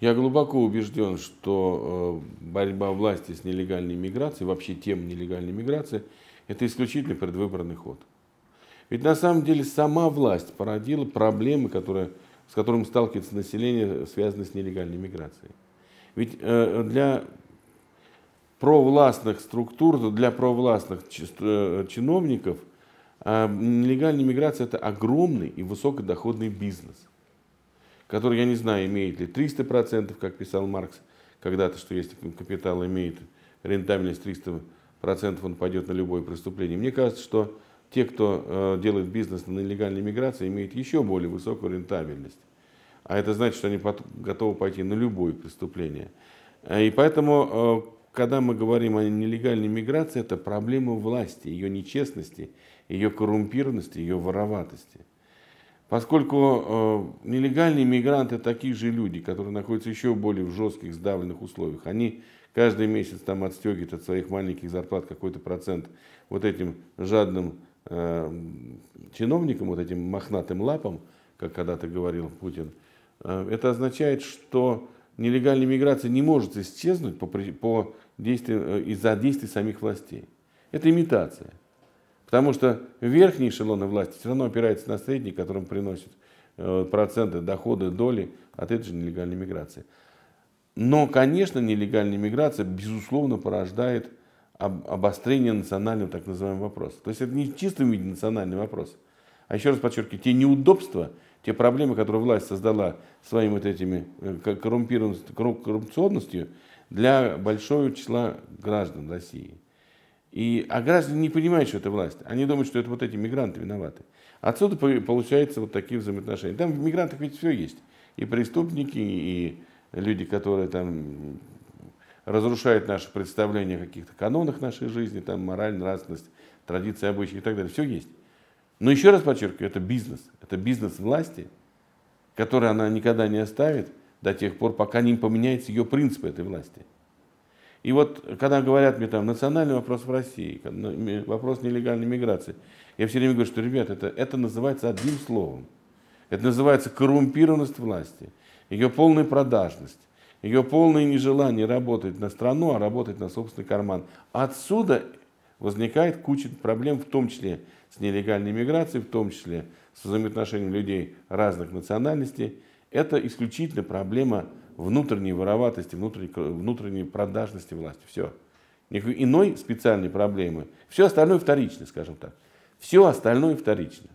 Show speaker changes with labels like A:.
A: Я глубоко убежден, что э, борьба власти с нелегальной миграцией, вообще тем нелегальной миграции, это исключительно предвыборный ход. Ведь на самом деле сама власть породила проблемы, которые, с которыми сталкивается население, связанные с нелегальной миграцией. Ведь э, для провластных структур, для провластных э, чиновников нелегальная миграция – это огромный и высокодоходный бизнес – который, я не знаю, имеет ли 300%, как писал Маркс когда-то, что если капитал имеет рентабельность 300%, он пойдет на любое преступление. Мне кажется, что те, кто э, делает бизнес на нелегальной миграции, имеют еще более высокую рентабельность. А это значит, что они готовы пойти на любое преступление. Э, и поэтому, э, когда мы говорим о нелегальной миграции, это проблема власти, ее нечестности, ее коррумпированности, ее вороватости. Поскольку э, нелегальные мигранты такие же люди, которые находятся еще более в жестких, сдавленных условиях, они каждый месяц там отстегивают от своих маленьких зарплат какой-то процент вот этим жадным э, чиновникам, вот этим мохнатым лапам, как когда-то говорил Путин, э, это означает, что нелегальная миграция не может исчезнуть по, по действию, э, из-за действий самих властей. Это имитация. Потому что верхние эшелон власти все равно опирается на средний, которым приносят э, проценты, доходы, доли от этой же нелегальной миграции. Но, конечно, нелегальная миграция, безусловно, порождает обострение национального так называемого вопроса. То есть это не в чистом виде национальный вопрос. А еще раз подчеркиваю, те неудобства, те проблемы, которые власть создала своими вот этими э, коррумпированностью, коррупционностью для большого числа граждан России – и, а граждане не понимают, что это власть. Они думают, что это вот эти мигранты виноваты. Отсюда получается вот такие взаимоотношения. Там в мигрантах ведь все есть. И преступники, и люди, которые там разрушают наши представления о каких-то канонах нашей жизни, там мораль, нравственность, традиции, обычаи и так далее. Все есть. Но еще раз подчеркиваю, это бизнес. Это бизнес власти, который она никогда не оставит до тех пор, пока не поменяется ее принципы этой власти. И вот, когда говорят мне там национальный вопрос в России, вопрос нелегальной миграции, я все время говорю, что, ребят, это, это называется одним словом. Это называется коррумпированность власти, ее полная продажность, ее полное нежелание работать на страну, а работать на собственный карман. Отсюда возникает куча проблем, в том числе с нелегальной миграцией, в том числе с взаимоотношением людей разных национальностей. Это исключительно проблема внутренней вороватости, внутренней, внутренней продажности власти. Все. Никакой иной специальной проблемы. Все остальное вторично, скажем так. Все остальное вторично.